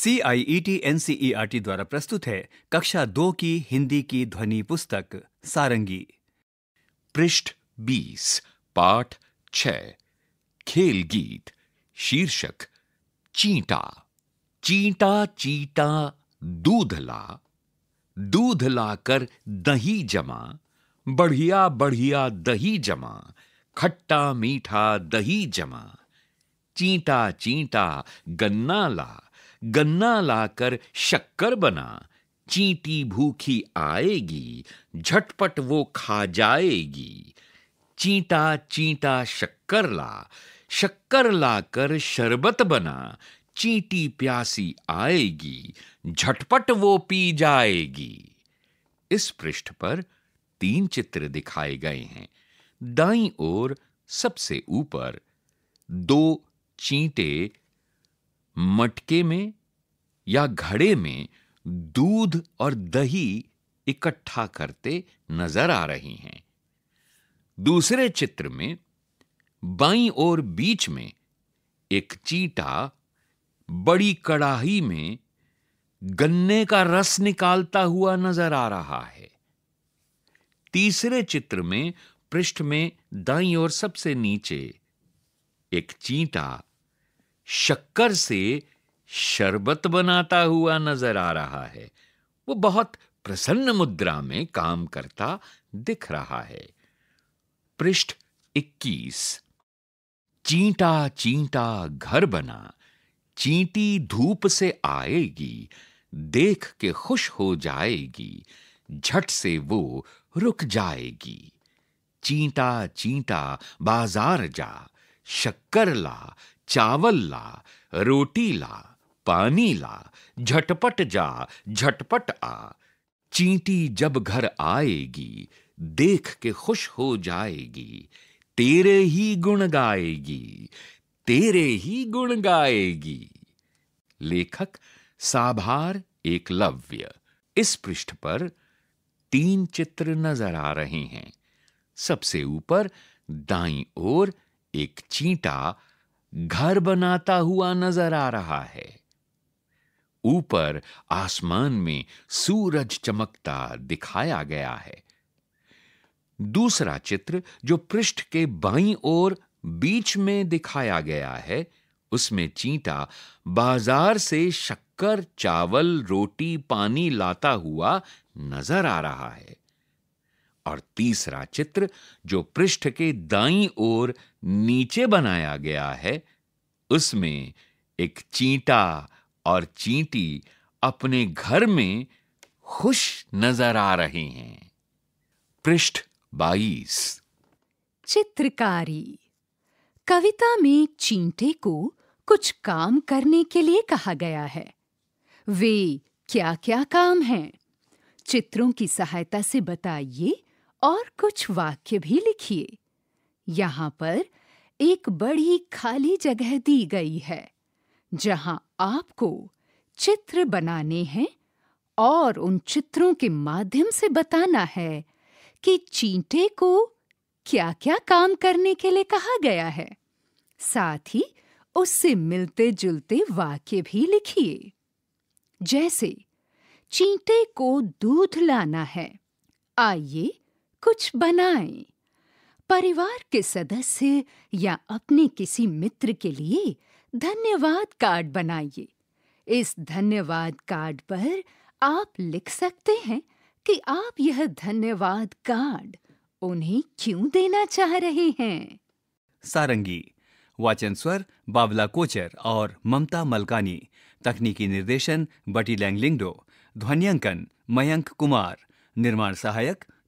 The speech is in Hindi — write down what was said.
C I E T N C E R T द्वारा प्रस्तुत है कक्षा दो की हिंदी की ध्वनि पुस्तक सारंगी पृष्ठ बीस पाठ छ खेल गीत शीर्षक चींटा चींटा चींटा दूध ला दूध लाकर दही जमा बढ़िया बढ़िया दही जमा खट्टा मीठा दही जमा चींटा चींटा गन्ना ला गन्ना लाकर शक्कर बना चींटी भूखी आएगी झटपट वो खा जाएगी चींटा चींटा शक्कर ला शक्कर लाकर शरबत बना चींटी प्यासी आएगी झटपट वो पी जाएगी इस पृष्ठ पर तीन चित्र दिखाए गए हैं दाई ओर सबसे ऊपर दो चींटे मटके में या घड़े में दूध और दही इकट्ठा करते नजर आ रही हैं दूसरे चित्र में बाई ओर बीच में एक चीटा बड़ी कड़ाही में गन्ने का रस निकालता हुआ नजर आ रहा है तीसरे चित्र में पृष्ठ में दाई ओर सबसे नीचे एक चींटा शक्कर से शरबत बनाता हुआ नजर आ रहा है वो बहुत प्रसन्न मुद्रा में काम करता दिख रहा है पृष्ठ 21 चींटा चींटा घर बना चींटी धूप से आएगी देख के खुश हो जाएगी झट से वो रुक जाएगी चींटा चींटा बाजार जा शक्कर ला चावल ला रोटी ला पानी ला झटपट जा झटपट आ चींटी जब घर आएगी देख के खुश हो जाएगी तेरे ही गुण गाएगी तेरे ही गुण गाएगी लेखक साभार एकलव्य इस पृष्ठ पर तीन चित्र नजर आ रहे हैं सबसे ऊपर दाई ओर एक चींटा घर बनाता हुआ नजर आ रहा है ऊपर आसमान में सूरज चमकता दिखाया गया है दूसरा चित्र जो पृष्ठ के बाईं ओर बीच में दिखाया गया है उसमें चींटा बाजार से शक्कर चावल रोटी पानी लाता हुआ नजर आ रहा है और तीसरा चित्र जो पृष्ठ के दाईं ओर नीचे बनाया गया है उसमें एक चींटा और चींटी अपने घर में खुश नजर आ रहे हैं पृष्ठ 22 चित्रकारी कविता में चींटे को कुछ काम करने के लिए कहा गया है वे क्या-क्या काम हैं चित्रों की सहायता से बताइए और कुछ वाक्य भी लिखिए यहाँ पर एक बड़ी खाली जगह दी गई है जहाँ आपको चित्र बनाने हैं और उन चित्रों के माध्यम से बताना है कि चींटे को क्या-क्या काम करने के लिए कहा गया है साथ ही उससे मिलते-जुलते वाक्य भी लिखिए जैसे चींटे को दूध लाना है आइए कुछ बनाएं। परिवार के सदस्य या अपने किसी मित्र के लिए धन्यवाद कार्ड बनाइए इस धन्यवाद कार्ड पर आप लिख सकते हैं कि आप यह धन्यवाद कार्ड उन्हें क्यों देना चाह रहे हैं सारंगी वाचन स्वर बावला कोचर और ममता मलकानी तकनीकी निर्देशन बटी लैंगलिंगडो ध्वनियांकन मयंक कुमार निर्माण सहायक